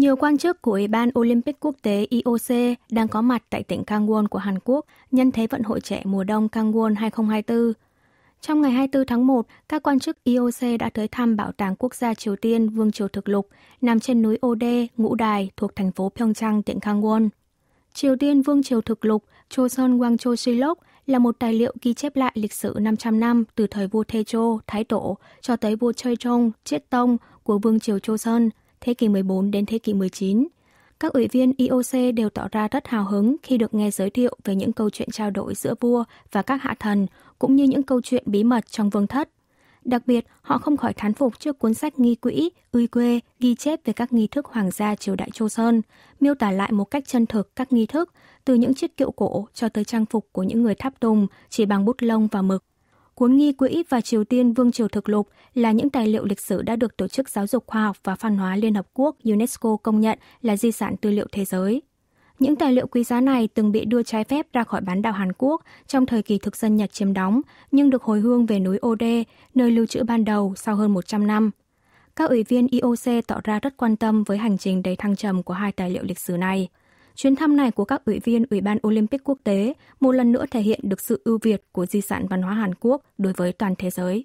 Nhiều quan chức của Ủy ban Olympic Quốc tế IOC đang có mặt tại tỉnh Kangwon của Hàn Quốc nhân thế vận hội trẻ mùa đông Kangwon 2024. Trong ngày 24 tháng 1, các quan chức IOC đã tới thăm Bảo tàng Quốc gia Triều Tiên Vương Triều Thực Lục nằm trên núi Ode, Ngũ Đài thuộc thành phố Pyeongchang, tỉnh Kangwon. Triều Tiên Vương Triều Thực Lục Choson Wangcho Silok là một tài liệu ghi chép lại lịch sử 500 năm từ thời vua Taejo, Thái Tổ, cho tới vua Choi Chong, Chiết Tông của Vương Triều Choson – thế kỷ 14 đến thế kỷ 19. Các ủy viên IOC đều tỏ ra rất hào hứng khi được nghe giới thiệu về những câu chuyện trao đổi giữa vua và các hạ thần, cũng như những câu chuyện bí mật trong vương thất. Đặc biệt, họ không khỏi thán phục trước cuốn sách nghi quỹ, ươi quê, ghi chép về các nghi thức hoàng gia triều đại Châu Sơn, miêu tả lại một cách chân thực các nghi thức, từ những chiếc kiệu cổ cho tới trang phục của những người tháp tùng chỉ bằng bút lông và mực. Cuốn nghi quỹ và Triều Tiên Vương triều thực lục là những tài liệu lịch sử đã được Tổ chức Giáo dục Khoa học và Văn hóa Liên Hợp Quốc UNESCO công nhận là di sản tư liệu thế giới. Những tài liệu quý giá này từng bị đưa trái phép ra khỏi bán đảo Hàn Quốc trong thời kỳ thực dân Nhật chiếm đóng, nhưng được hồi hương về núi Ode, nơi lưu trữ ban đầu sau hơn 100 năm. Các ủy viên IOC tỏ ra rất quan tâm với hành trình đầy thăng trầm của hai tài liệu lịch sử này – Chuyến thăm này của các ủy viên Ủy ban Olympic Quốc tế một lần nữa thể hiện được sự ưu việt của di sản văn hóa Hàn Quốc đối với toàn thế giới.